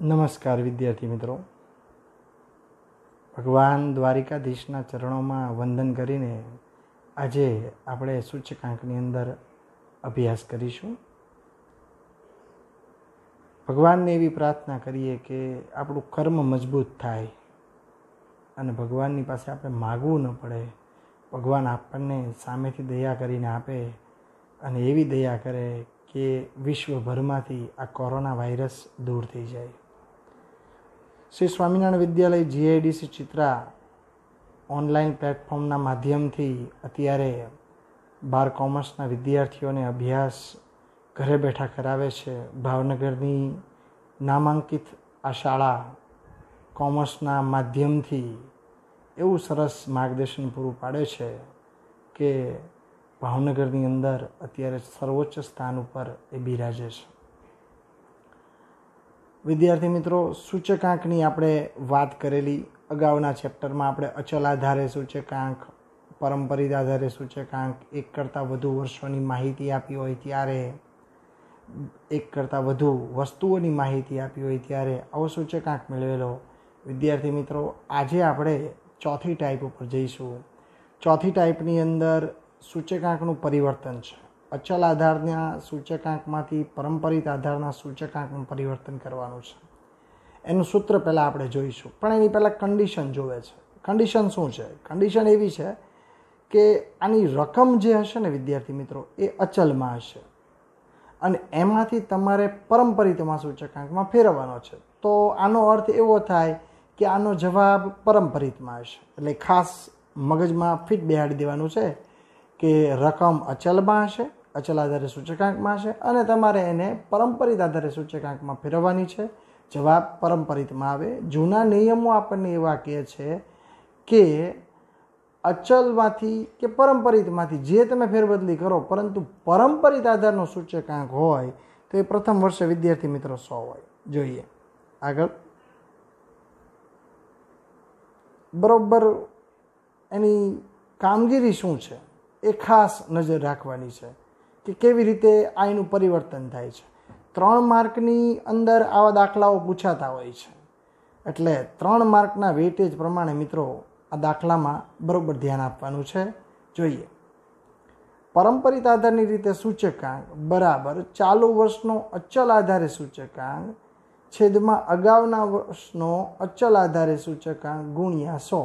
નમસ્કાર વિદ્યાર્થી મિત્રો ભગવાન દ્વારિકાધીશના ચરણોમાં વંદન કરીને આજે આપણે સૂચકાંકની અંદર અભ્યાસ કરીશું ભગવાનને એવી પ્રાર્થના કરીએ કે આપણું કર્મ મજબૂત થાય અને ભગવાનની પાસે આપણે માગવું ન પડે ભગવાન આપણને સામેથી દયા કરીને આપે અને એવી દયા કરે કે વિશ્વભરમાંથી આ કોરોના વાયરસ દૂર થઈ જાય શ્રી સ્વામિનારાયણ વિદ્યાલય જીઆઈડીસી ચિત્રા ઓનલાઈન પ્લેટફોર્મના માધ્યમથી અત્યારે બાર કોમર્સના વિદ્યાર્થીઓને અભ્યાસ ઘરે બેઠા કરાવે છે ભાવનગરની નામાંકિત આ શાળા કોમર્સના માધ્યમથી એવું સરસ માર્ગદર્શન પૂરું પાડે છે કે ભાવનગરની અંદર અત્યારે સર્વોચ્ચ સ્થાન ઉપર એ બિરાજે છે વિદ્યાર્થી મિત્રો સૂચકાંકની આપણે વાત કરેલી અગાઉના ચેપ્ટરમાં આપણે અચલ આધારે સૂચકાંક પરંપરિત આધારે સૂચકાંક એક કરતાં વધુ વર્ષોની માહિતી આપી હોય ત્યારે એક કરતાં વધુ વસ્તુઓની માહિતી આપી હોય ત્યારે આવો સૂચકાંક મેળવેલો વિદ્યાર્થી મિત્રો આજે આપણે ચોથી ટાઈપ ઉપર જઈશું ચોથી ટાઈપની અંદર સૂચકાંકનું પરિવર્તન છે અચલ આધારના સૂચકાંકમાંથી પરંપરિત આધારના સૂચકાંકમાં પરિવર્તન કરવાનું છે એનું સૂત્ર પહેલાં આપણે જોઈશું પણ એની પહેલાં કન્ડિશન જોવે છે કન્ડિશન શું છે કન્ડિશન એવી છે કે આની રકમ જે હશે ને વિદ્યાર્થી મિત્રો એ અચલમાં હશે અને એમાંથી તમારે પરંપરિતમાં સૂચકાંકમાં ફેરવવાનો છે તો આનો અર્થ એવો થાય કે આનો જવાબ પરંપરિતમાં હશે એટલે ખાસ મગજમાં ફિટ બેહાડી દેવાનું છે કે રકમ અચલમાં હશે અચલ આધારે સૂચકાંકમાં છે અને તમારે એને પરંપરિત આધારે સૂચકાંકમાં ફેરવવાની છે જવાબ પરંપરિતમાં આવે જૂના નિયમો આપણને એવા કહે છે કે અચલમાંથી કે પરંપરિતમાંથી જે તમે ફેરબદલી કરો પરંતુ પરંપરિત આધારનો સૂચકાંક હોય તો એ પ્રથમ વર્ષે વિદ્યાર્થી મિત્રો સો હોય જોઈએ આગળ બરાબર એની કામગીરી શું છે એ ખાસ નજર રાખવાની છે કે કેવી રીતે આ પરિવર્તન થાય છે ત્રણ માર્કની અંદર આવા દાખલાઓ પૂછાતા હોય છે એટલે ત્રણ માર્કના વેટેજ પ્રમાણે મિત્રો આ દાખલામાં બરાબર ધ્યાન આપવાનું છે જોઈએ પરંપરિત આધારની રીતે સૂચકાંક બરાબર ચાલુ વર્ષનો અચલ આધારે સૂચકાંક છેદમાં અગાઉના વર્ષનો અચલ આધારે સૂચકાંક ગુણ્યા સો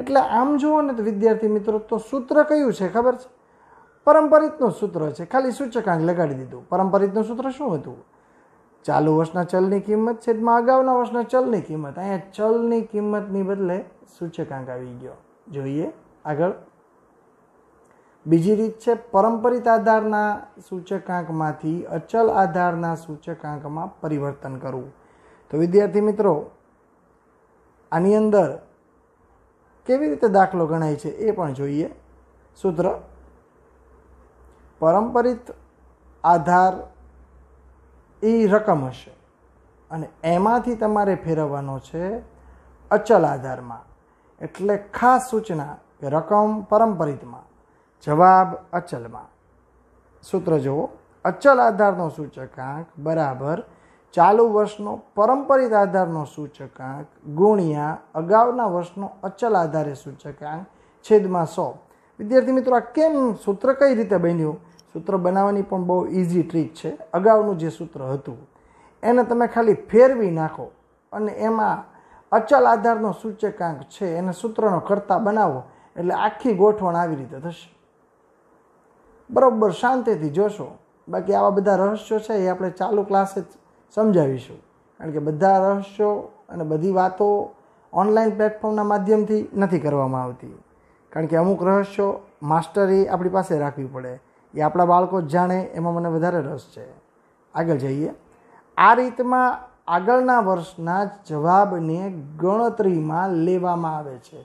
એટલે આમ જુઓ ને તો વિદ્યાર્થી મિત્રો તો સૂત્ર કયું છે ખબર છે પરંપરિતનું સૂત્ર છે ખાલી સૂચકાંક લગાડી દીધું પરંપરિતનું સૂત્ર શું હતું ચાલુ વર્ષના ચલની કિંમત છેદમાં અગાઉના વર્ષના ચલની કિંમત અહીંયા ચલની કિંમતની બદલે સૂચકાંક આવી ગયો જોઈએ આગળ બીજી રીત છે પરંપરિત આધારના સૂચકાંકમાંથી અચલ આધારના સૂચકાંકમાં પરિવર્તન કરવું તો વિદ્યાર્થી મિત્રો આની અંદર કેવી રીતે દાખલો ગણાય છે એ પણ જોઈએ સૂત્ર પરંપરિત આધાર એ રકમ હશે અને એમાંથી તમારે ફેરવવાનો છે અચલ આધારમાં એટલે ખાસ સૂચના કે રકમ પરંપરિતમાં જવાબ અચલમાં સૂત્ર જુઓ અચલ આધારનો સૂચકાંક બરાબર ચાલુ વર્ષનો પરંપરિત આધારનો સૂચકાંક ગુણ્યા અગાઉના વર્ષનો અચલ આધારે સૂચકાંક છેદમાં સો વિદ્યાર્થી મિત્રો આ કેમ સૂત્ર કઈ રીતે બન્યું સૂત્ર બનાવવાની પણ બહુ ઇઝી ટ્રીક છે અગાઉનું જે સૂત્ર હતું એને તમે ખાલી ફેરવી નાખો અને એમાં અચલ આધારનો સૂચકાંક છે એને સૂત્રનો કરતા બનાવો એટલે આખી ગોઠવણ આવી રીતે થશે બરાબર શાંતિથી જોશો બાકી આવા બધા રહસ્યો છે એ આપણે ચાલુ ક્લાસે જ સમજાવીશું કારણ કે બધા રહસ્યો અને બધી વાતો ઓનલાઈન પ્લેટફોર્મના માધ્યમથી નથી કરવામાં આવતી કારણ કે અમુક રહસ્યો માસ્ટરી આપણી પાસે રાખવી પડે એ આપણા બાળકો જાણે એમાં મને વધારે રસ છે આગળ જઈએ આ રીતમાં આગળના વર્ષના જવાબને ગણતરીમાં લેવામાં આવે છે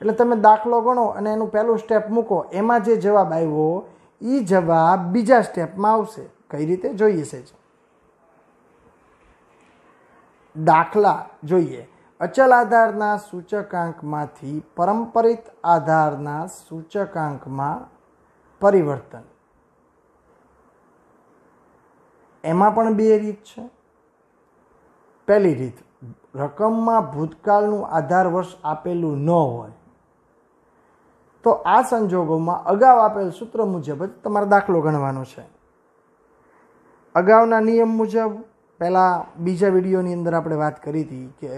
એટલે તમે દાખલો ગણો અને એનું પહેલું સ્ટેપ મૂકો એમાં જે જવાબ આવ્યો એ જવાબ બીજા સ્ટેપમાં આવશે કઈ રીતે જોઈએ છે દાખલા જોઈએ અચલ આધારના સૂચકાંકમાંથી પરંપરિત આધારના સૂચકાંકમાં પરિવર્તન એમાં પણ બે રીત છે પહેલી રીત રકમમાં ભૂતકાળનું આધાર વર્ષ આપેલું ન હોય તો આ સંજોગોમાં અગાઉ આપેલ સૂત્ર મુજબ જ તમારે દાખલો ગણવાનો છે અગાઉના નિયમ મુજબ પહેલાં બીજા વિડીયોની અંદર આપણે વાત કરી હતી કે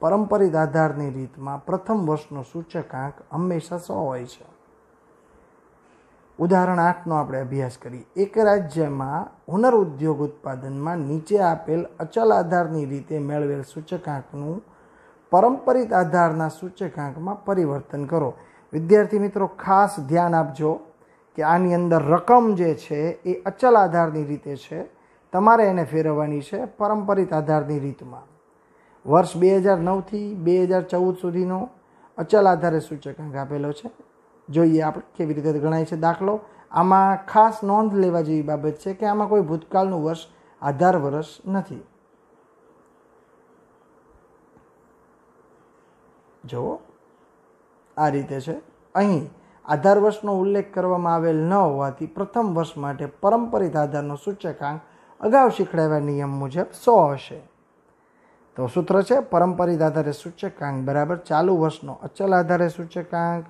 પરંપરિત આધારની રીતમાં પ્રથમ વર્ષનો સૂચકાંક હંમેશા સો હોય છે ઉદાહરણ આઠનો આપણે અભ્યાસ કરીએ એક રાજ્યમાં હુનર ઉદ્યોગ ઉત્પાદનમાં નીચે આપેલ અચલ આધારની રીતે મેળવેલ સૂચકાંકનું પરંપરિત આધારના સૂચકાંકમાં પરિવર્તન કરો વિદ્યાર્થી મિત્રો ખાસ ધ્યાન આપજો કે આની અંદર રકમ જે છે એ અચલ આધારની રીતે છે તમારે એને ફેરવવાની છે પરંપરિત આધારની રીતમાં વર્ષ બે હજાર નવથી બે હજાર ચૌદ સુધીનો અચલ આધારે સૂચકાંક આપેલો છે જોઈએ આપણે કેવી રીતે ગણાય છે દાખલો આમાં ખાસ નોંધ લેવા જેવી બાબત છે કે આમાં કોઈ ભૂતકાળનું વર્ષ આધાર વર્ષ નથી જુઓ આ રીતે છે અહીં આધાર વર્ષનો ઉલ્લેખ કરવામાં આવેલ ન હોવાથી પ્રથમ વર્ષ માટે પરંપરિત આધારનો સૂચકાંક અગાઉ શીખડાવ્યા નિયમ મુજબ સો હશે તો સૂત્ર છે પરંપરિત આધારે સૂચકાંક બરાબર ચાલુ વર્ષનો અચલ આધારે સૂચકાંક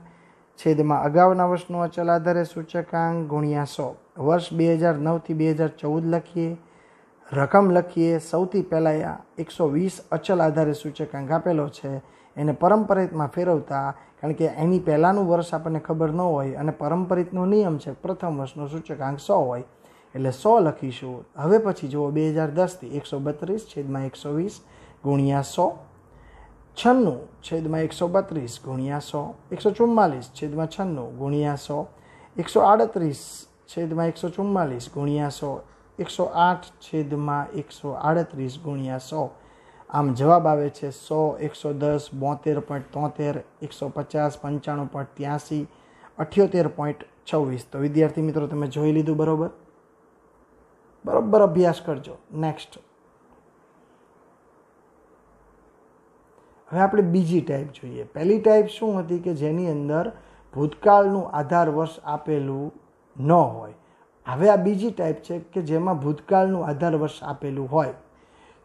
છેદમાં અગાઉના વર્ષનું અચલ આધારે સૂચકાંક ગુણ્યા સો વર્ષ બે હજાર નવથી બે હજાર ચૌદ લખીએ રકમ લખીએ સૌથી પહેલાં એકસો વીસ અચલ આધારે સૂચકાંક આપેલો છે એને પરંપરિતમાં ફેરવતા કારણ કે એની પહેલાંનું વર્ષ આપણને ખબર ન હોય અને પરંપરિતનો નિયમ છે પ્રથમ વર્ષનો સૂચકાંક સો હોય એટલે સો લખીશું હવે પછી જુઓ બે હજાર દસથી એકસો બત્રીસ છેદમાં એકસો વીસ ગુણ્યા સો છન્નું છેદમાં એકસો બત્રીસ ગુણ્યા સો એકસો ચુમ્માલીસ છેદમાં છન્નું ગુણ્યા સો એકસો આડત્રીસ છેદમાં એકસો ચુમ્માલીસ ગુણ્યા સો એકસો આઠ છેદમાં એકસો આડત્રીસ ગુણ્યા સો આમ જવાબ આવે છે સો એકસો દસ બોતેર પોઈન્ટ તોતેર એકસો પચાસ પંચાણું પોઈન્ટ ત્યાંસી અઠ્યોતેર પોઈન્ટ છવ્વીસ તો વિદ્યાર્થી મિત્રો તમે જોઈ લીધું બરાબર બરાબર અભ્યાસ કરજો નેક્સ્ટ હવે આપણે બીજી ટાઈપ જોઈએ પહેલી ટાઈપ શું હતી કે જેની અંદર ભૂતકાળનું આધાર વર્ષ આપેલું ન હોય હવે આ બીજી ટાઈપ છે કે જેમાં ભૂતકાળનું આધાર વર્ષ આપેલું હોય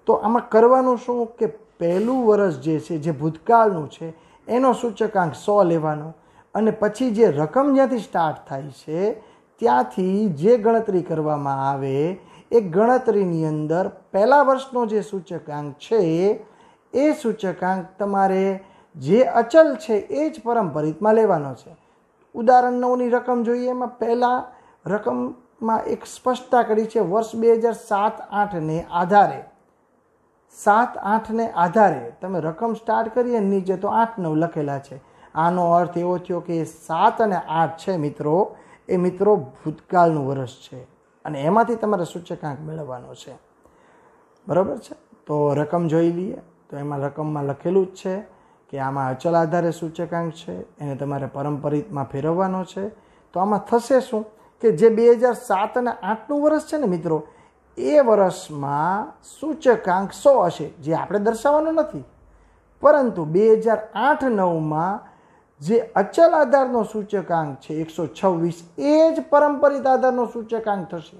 તો આમાં કરવાનું શું કે પહેલું વર્ષ જે છે જે ભૂતકાળનું છે એનો સૂચકાંક સો લેવાનો અને પછી જે રકમ જ્યાંથી સ્ટાર્ટ થાય છે ત્યાંથી જે ગણતરી કરવામાં આવે એ ગણતરીની અંદર પહેલા વર્ષનો જે સૂચકાંક છે એ સૂચકાંક તમારે જે અચલ છે એ જ પરંપરિતમાં લેવાનો છે ઉદાહરણ નવની રકમ જોઈએ એમાં પહેલાં રકમમાં એક સ્પષ્ટતા કરી છે વર્ષ બે હજાર સાત આઠને આધારે સાત આઠને આધારે તમે રકમ સ્ટાર્ટ કરીએ નીચે તો આઠ નવ લખેલા છે આનો અર્થ એવો થયો કે સાત અને આઠ છે મિત્રો એ મિત્રો ભૂતકાળનું વર્ષ છે અને એમાંથી તમારે સૂચકાંક મેળવવાનો છે બરાબર છે તો રકમ જોઈ લઈએ તો એમાં રકમમાં લખેલું જ છે કે આમાં અચલ આધારે સૂચકાંક છે એને તમારે પરંપરિતમાં ફેરવવાનો છે તો આમાં થશે શું કે જે બે હજાર સાત અને આઠનું વર્ષ છે ને મિત્રો એ વર્ષમાં સૂચકાંક સો હશે જે આપણે દર્શાવવાનો નથી પરંતુ બે હજાર આઠ નવમાં જે અચલ આધારનો સૂચકાંક છે એકસો છવ્વીસ એ જ પરંપરિત આધારનો સૂચકાંક થશે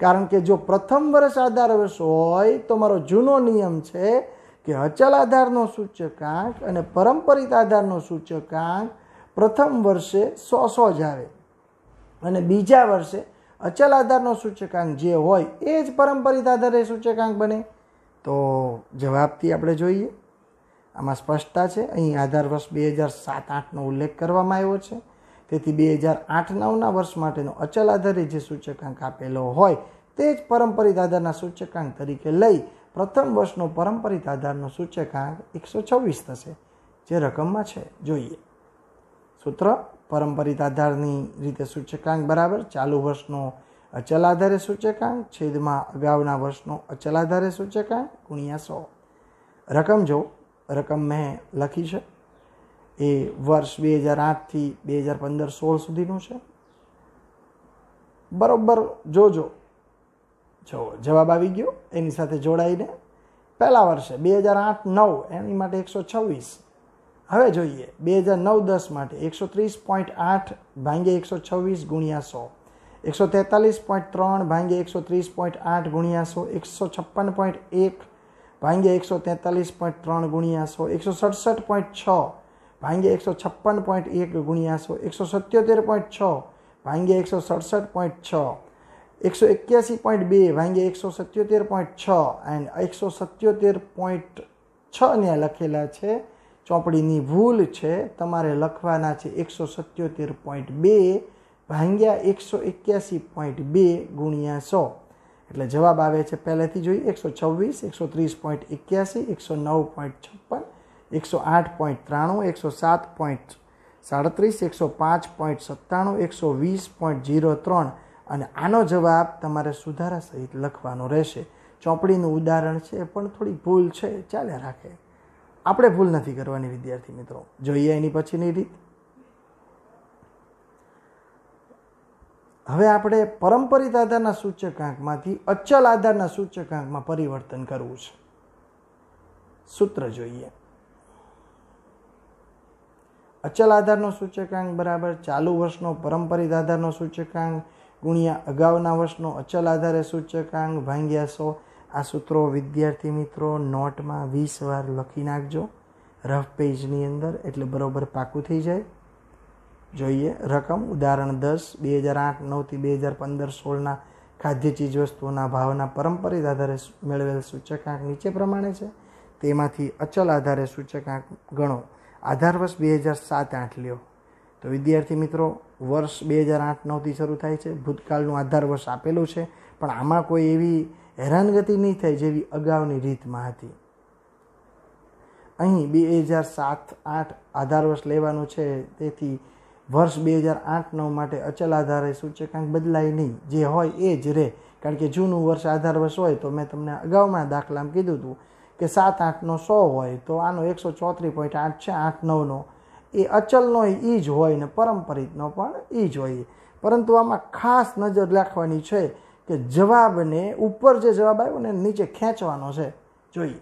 કારણ કે જો પ્રથમ વર્ષ આધાર વર્ષ હોય તો મારો જૂનો નિયમ છે કે અચલ આધારનો સૂચકાંક અને પરંપરિત આધારનો સૂચકાંક પ્રથમ વર્ષે સો સો જ આવે અને બીજા વર્ષે અચલ આધારનો સૂચકાંક જે હોય એ જ પરંપરિત આધારે સૂચકાંક બને તો જવાબથી આપણે જોઈએ આમાં સ્પષ્ટતા છે અહીં આધાર વર્ષ બે હજાર સાત આઠનો ઉલ્લેખ કરવામાં આવ્યો છે તેથી બે હજાર આઠ નવના વર્ષ માટેનો અચલ આધારે જે સૂચકાંક આપેલો હોય તે જ પરંપરિત આધારના સૂચકાંક તરીકે લઈ પ્રથમ વર્ષનો પરંપરિત આધારનો સૂચકાંક એકસો છવ્વીસ થશે જે રકમમાં છે જોઈએ સૂત્ર પરંપરિત આધારની રીતે સૂચકાંક બરાબર ચાલુ વર્ષનો અચલ આધારે સૂચકાંક છેદમાં અગાઉના વર્ષનો અચલ આધારે સૂચકાંક ગુણ્યા સો રકમ જો રકમ મેં લખી છે એ વર્ષ બે હજાર આઠથી બે હજાર પંદર સોળ સુધીનું છે બરાબર જોજો જો જવાબ આવી ગયો એની સાથે જોડાઈને પહેલાં વર્ષે બે હજાર આઠ નવ એની માટે એકસો છવ્વીસ હવે જોઈએ બે હજાર નવ દસ માટે એકસો ત્રીસ પોઈન્ટ આઠ ભાંગ્યા એકસો છવ્વીસ ગુણ્યા સો એકસો તેતાલીસ પોઈન્ટ ત્રણ ભાંગ્યા એકસો ત્રીસ પોઈન્ટ આઠ ગુણ્યા સો એકસો છપ્પન પોઈન્ટ એક ભાંગ્યા એકસો તેતાલીસ પોઈન્ટ ત્રણ ગુણ્યા સો એકસો સડસઠ પોઈન્ટ છ ભાંગ્યા એકસો છપ્પન પોઈન્ટ એક ગુણ્યા સો એકસો સત્યોતેર પોઈન્ટ છ ભાંગ્યા એકસો સડસઠ પોઈન્ટ છ એકસો એક્યાસી પોઈન્ટ બે ભાંગ્યા એકસો સત્યોતેર પોઈન્ટ છ એન્ડ એકસો સત્યોતેર પોઈન્ટ છ ત્યાં લખેલા છે ચોપડીની ભૂલ છે તમારે લખવાના છે એકસો સત્યોતેર પોઈન્ટ બે ભાંગ્યા એકસો એક્યાસી પોઈન્ટ બે ગુણ્યા સો એટલે જવાબ આવે છે પહેલેથી જોઈએ એકસો છવ્વીસ એકસો ત્રીસ પોઈન્ટ એક્યાસી એકસો નવ પોઈન્ટ છપ્પન એકસો આઠ પોઈન્ટ ત્રાણું એકસો સાત પોઈન્ટ સાડત્રીસ એકસો પાંચ પોઈન્ટ સત્તાણું એકસો વીસ પોઈન્ટ ઝીરો ત્રણ અને આનો જવાબ તમારે સુધારા સહિત લખવાનો રહેશે ચોપડીનું ઉદાહરણ છે પણ થોડી ભૂલ છે ચાલ્યા રાખે આપણે ભૂલ નથી કરવાની વિદ્યાર્થી મિત્રો જોઈએ એની પછીની રીત હવે આપણે પરંપરિત આધારના સૂચકાંકમાંથી અચલ આધારના સૂચકાંકમાં પરિવર્તન કરવું છે સૂત્ર જોઈએ અચલ આધારનો સૂચકાંક બરાબર ચાલુ વર્ષનો પરંપરિત આધારનો સૂચકાંક ગુણ્યા અગાઉના વર્ષનો અચલ આધારે સૂચકાંક ભાંગ્યા સો આ સૂત્રો વિદ્યાર્થી મિત્રો નોટમાં વીસ વાર લખી નાખજો રફ પેજની અંદર એટલે બરાબર પાકું થઈ જાય જોઈએ રકમ ઉદાહરણ દસ બે હજાર આઠ નવથી બે હજાર પંદર સોળના ખાદ્ય ચીજવસ્તુઓના ભાવના પરંપરિત આધારે મેળવેલ સૂચકાંક નીચે પ્રમાણે છે તેમાંથી અચલ આધારે સૂચકાંક ગણો આધાર વર્ષ બે હજાર સાત આઠ લ્યો તો વિદ્યાર્થી મિત્રો વર્ષ બે હજાર આઠ નવથી શરૂ થાય છે ભૂતકાળનું આધાર વર્ષ આપેલું છે પણ આમાં કોઈ એવી હેરાનગતિ નહીં થાય જેવી અગાઉની રીતમાં હતી અહીં બે હજાર સાત આઠ આધાર વર્ષ લેવાનું છે તેથી વર્ષ બે હજાર આઠ નવ માટે અચલ આધારે સૂચકાંક બદલાય નહીં જે હોય એ જ રહે કારણ કે જૂનું વર્ષ આધાર વર્ષ હોય તો મેં તમને અગાઉમાં દાખલામાં કીધું હતું કે સાત આઠનો સો હોય તો આનો એકસો ચોત્રીસ પોઈન્ટ આઠ છે આઠ નવનો એ અચલનો એ જ હોય ને પરંપરિતનો પણ એ જ હોય પરંતુ આમાં ખાસ નજર રાખવાની છે કે જવાબને ઉપર જે જવાબ આવ્યો ને નીચે ખેંચવાનો છે જોઈએ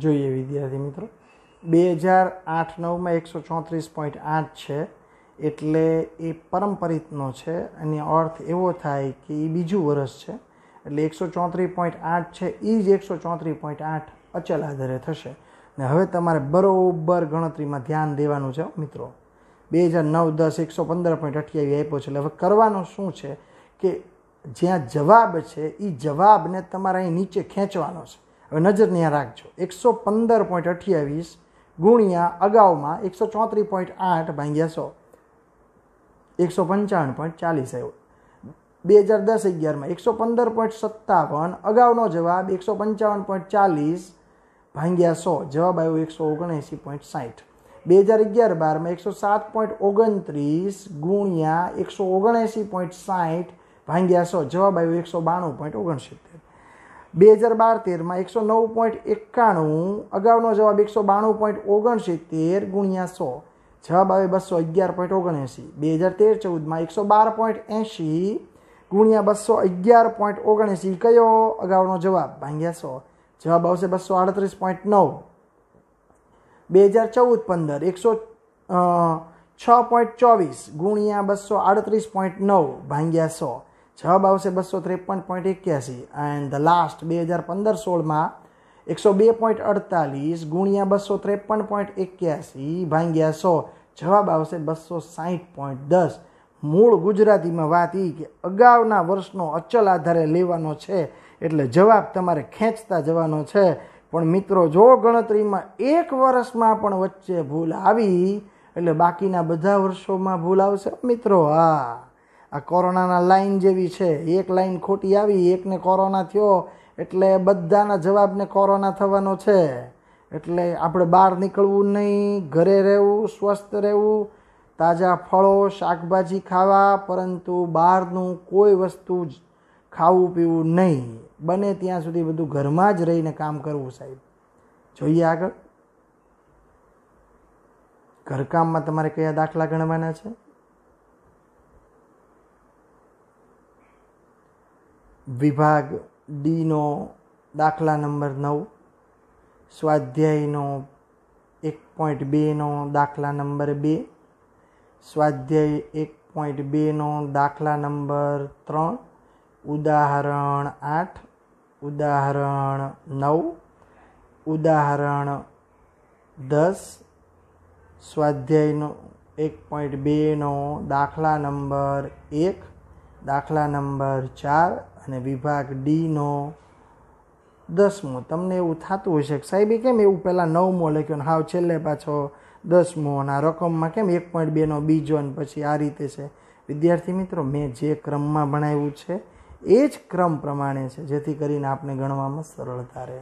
જોઈએ વિદ્યાર્થી મિત્રો બે હજાર આઠ નવમાં એકસો ચોત્રીસ પોઈન્ટ આઠ છે એટલે એ પરંપરિતનો છે અને અર્થ એવો થાય કે એ બીજું વર્ષ છે એટલે એકસો ચોત્રીસ પોઈન્ટ આઠ છે એ જ એકસો ચોત્રીસ પોઈન્ટ આઠ અચલ આધારે થશે ને હવે તમારે બરોબર ગણતરીમાં ધ્યાન દેવાનું છે મિત્રો બે હજાર નવ દસ એકસો પંદર પોઈન્ટ અઠ્યાવીસ આપ્યો છે એટલે હવે કરવાનું શું છે કે જ્યાં જવાબ છે એ જવાબને તમારે અહીં નીચે ખેંચવાનો છે હવે નજર ત્યાં રાખજો એકસો પંદર પોઈન્ટ અઠ્યાવીસ ગુણ્યા અગાઉમાં એકસો ચોત્રીસ પોઈન્ટ આઠ ભાંગ્યા સો એકસો પંચાવન પોઈન્ટ ચાલીસ આવ્યો બે હજાર દસ અગિયારમાં એકસો પંદર પોઈન્ટ સત્તાવન અગાઉનો જવાબ એકસો પંચાવન પોઈન્ટ ચાલીસ ભાંગ્યા સો જવાબ આવ્યો એકસો ઓગણએંસી પોઈન્ટ સાઠ બે હજાર અગિયાર બારમાં એકસો સાત પોઈન્ટ ઓગણત્રીસ ગુણ્યા એકસો ઓગણએંસી પોઈન્ટ સાઠ ભાંગ્યા સો જવાબ આવ્યો એકસો બાણું પોઈન્ટ ઓગણસિત્તેર બે હજાર બાર તેરમાં એકસો નવ પોઈન્ટ એકાણું અગાઉનો જવાબ એકસો બાણું પોઈન્ટ ઓગણસિત્તેર ગુણ્યા સો જવાબ આવે બસો અગિયાર પોઈન્ટ ઓગણએંસી બે હજાર તેર ચૌદમાં એકસો બાર પોઈન્ટ એંશી ગુણ્યા બસો અગિયાર પોઈન્ટ ઓગણએંસી કયો અગાઉનો જવાબ ભાંગ્યા સો જવાબ આવશે બસો આડત્રીસ પોઈન્ટ નવ બે હજાર ચૌદ પંદર એકસો છ પોઈન્ટ ચોવીસ ગુણ્યા બસો આડત્રીસ પોઈન્ટ નવ ભાંગ્યા સો જવાબ આવશે બસો ત્રેપન પોઈન્ટ એક્યાસી એન્ડ ધ લાસ્ટ બે હજાર પંદર સોળમાં એકસો બે પોઈન્ટ અડતાલીસ ગુણ્યા બસો ત્રેપન પોઈન્ટ એક્યાસી ભાંગ્યા સો જવાબ આવશે બસો સાહીઠ પોઈન્ટ દસ મૂળ ગુજરાતીમાં વાત એ કે અગાઉના વર્ષનો અચલ આધારે લેવાનો છે એટલે જવાબ તમારે ખેંચતા જવાનો છે પણ મિત્રો જો ગણતરીમાં એક વર્ષમાં પણ વચ્ચે ભૂલ આવી એટલે બાકીના બધા વર્ષોમાં ભૂલ આવશે મિત્રો હા આ કોરોનાના લાઇન જેવી છે એક લાઈન ખોટી આવી એકને કોરોના થયો એટલે બધાના જવાબને કોરોના થવાનો છે એટલે આપણે બહાર નીકળવું નહીં ઘરે રહેવું સ્વસ્થ રહેવું તાજા ફળો શાકભાજી ખાવા પરંતુ બહારનું કોઈ વસ્તુ જ ખાવું પીવું નહીં બને ત્યાં સુધી બધું ઘરમાં જ રહીને કામ કરવું સાહેબ જોઈએ આગળ ઘરકામમાં તમારે કયા દાખલા ગણવાના છે વિભાગ ડીનો દાખલા નંબર નવ સ્વાધ્યાયનો એક પોઈન્ટ બેનો દાખલા નંબર બે સ્વાધ્યાય એક પોઈન્ટ બેનો દાખલા નંબર ત્રણ ઉદાહરણ આઠ ઉદાહરણ નવ ઉદાહરણ દસ સ્વાધ્યાયનો એક પોઈન્ટ બેનો દાખલા નંબર એક દાખલા નંબર ચાર અને વિભાગ ડીનો દસમો તમને એવું થતું હશે કે સાહેબ કેમ એવું પહેલાં નવમો લખ્યો ને હાવ છેલ્લે પાછો દસમો અને આ રકમમાં કેમ એક પોઈન્ટ બેનો બીજો અને પછી આ રીતે છે વિદ્યાર્થી મિત્રો મેં જે ક્રમમાં ભણાવ્યું છે એ જ ક્રમ પ્રમાણે છે જેથી કરીને આપણે ગણવામાં સરળતા રહે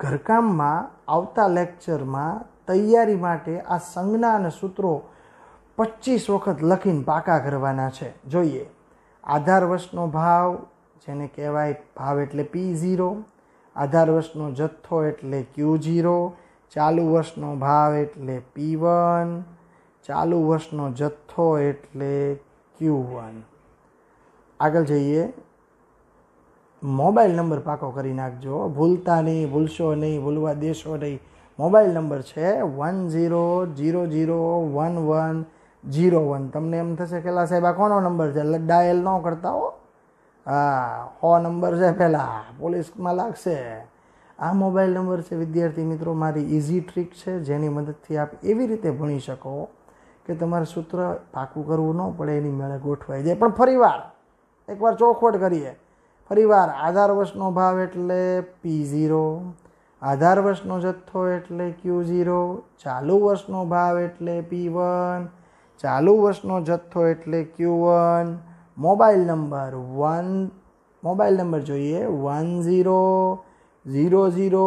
ઘરકામમાં આવતા લેક્ચરમાં તૈયારી માટે આ સંજ્ઞા અને સૂત્રો પચીસ વખત લખીને પાકા કરવાના છે જોઈએ આધાર વર્ષનો ભાવ જેને કહેવાય ભાવ એટલે પી ઝીરો આધાર વર્ષનો જથ્થો એટલે ક્યુ ઝીરો ચાલુ વર્ષનો ભાવ એટલે પી વન ચાલુ વર્ષનો જથ્થો એટલે ક્યુ વન આગળ જઈએ મોબાઈલ નંબર પાકો કરી નાખજો ભૂલતા નહીં ભૂલશો નહીં ભૂલવા દેશો નહીં મોબાઈલ નંબર છે one zero zero zero one one zero one તમને એમ થશે કે સાહેબ આ કોનો નંબર છે એટલે ડાયલ ન કરતા હો હા હો નંબર છે પહેલાં પોલીસમાં લાગશે આ મોબાઈલ નંબર છે વિદ્યાર્થી મિત્રો મારી ઇઝી ટ્રીક છે જેની મદદથી આપ એવી રીતે ભણી શકો કે તમારે સૂત્ર પાકું કરવું ન પડે એની મેળે ગોઠવાઈ જાય પણ ફરીવાર એકવાર ચોખવટ કરીએ ફરીવાર આધાર વર્ષનો ભાવ એટલે પી ઝીરો આધાર વર્ષનો જથ્થો એટલે ક્યુ ઝીરો ચાલુ વર્ષનો ભાવ એટલે પી વન ચાલુ વર્ષનો જથ્થો એટલે Q one mobile number one mobile number જોઈએ one zero zero zero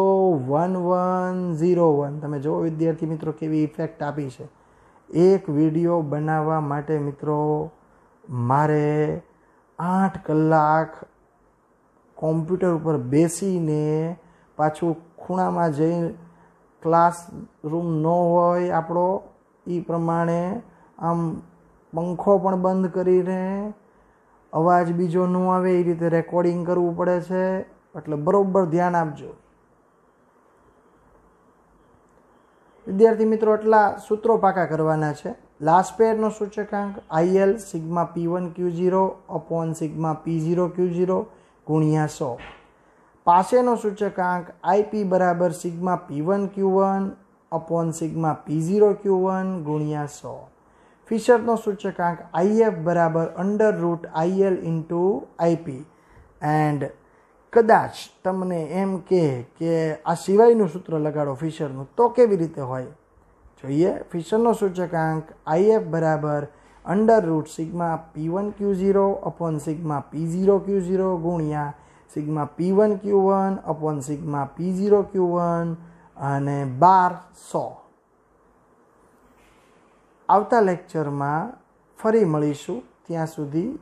one one zero one તમે જુઓ વિદ્યાર્થી મિત્રો કેવી ઇફેક્ટ આપી છે એક વિડીયો બનાવવા માટે મિત્રો મારે આઠ કલાક કોમ્પ્યુટર ઉપર બેસીને પાછું ખૂણામાં જઈ ક્લાસરૂમ ન હોય આપણો એ પ્રમાણે આમ પંખો પણ બંધ કરીને અવાજ બીજો ન આવે એ રીતે રેકોર્ડિંગ કરવું પડે છે એટલે બરાબર ધ્યાન આપજો વિદ્યાર્થી મિત્રો એટલા સૂત્રો પાકા કરવાના છે લાસ્ટ પેરનો સૂચકાંક IL sigma P one Q zero upon sigma P zero Q zero ગુણ્યા સો પાસેનો સૂચકાંક આઈપી બરાબર sigma P one Q one upon sigma P zero Q one ગુણ્યા સો ફિશરનો સૂચકાંક આઈએફ બરાબર under root IL into IP and કદાચ તમને એમ કહે કે આ સિવાયનું સૂત્ર લગાડો ફિશરનું તો કેવી રીતે હોય જોઈએ ફિશરનો સૂચકાંક આઈએફ બરાબર under root sigma P one Q zero upon sigma P zero Q zero ગુણ્યા sigma P one Q one upon sigma P zero Q one અને બાર સો આવતા લેક્ચરમાં ફરી મળીશું ત્યાં સુધી